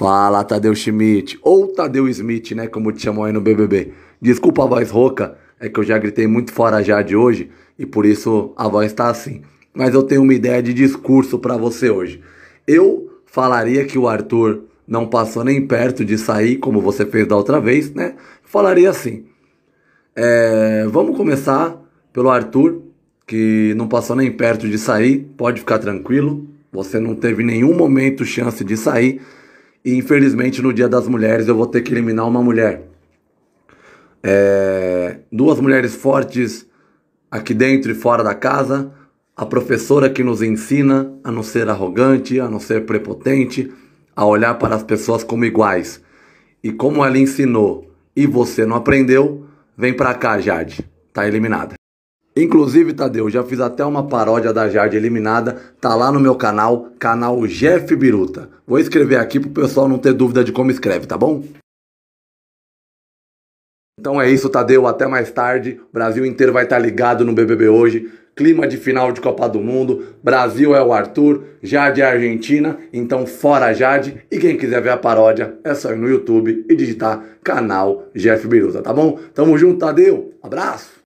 Fala, Tadeu Schmidt, ou Tadeu Smith, né, como te chamam aí no BBB. Desculpa a voz rouca, é que eu já gritei muito fora já de hoje e por isso a voz tá assim. Mas eu tenho uma ideia de discurso para você hoje. Eu falaria que o Arthur não passou nem perto de sair, como você fez da outra vez, né? Falaria assim: é, vamos começar pelo Arthur, que não passou nem perto de sair, pode ficar tranquilo, você não teve nenhum momento chance de sair. E infelizmente no Dia das Mulheres eu vou ter que eliminar uma mulher. É, duas mulheres fortes aqui dentro e fora da casa. A professora que nos ensina a não ser arrogante, a não ser prepotente, a olhar para as pessoas como iguais. E como ela ensinou e você não aprendeu, vem para cá, Jade. Tá eliminada. Inclusive, Tadeu, já fiz até uma paródia da Jade Eliminada, tá lá no meu canal, canal Jeff Biruta. Vou escrever aqui pro pessoal não ter dúvida de como escreve, tá bom? Então é isso, Tadeu, até mais tarde. O Brasil inteiro vai estar ligado no BBB hoje. Clima de final de Copa do Mundo, Brasil é o Arthur, Jade é a Argentina, então fora Jade. E quem quiser ver a paródia, é só ir no YouTube e digitar canal Jeff Biruta, tá bom? Tamo junto, Tadeu. Abraço!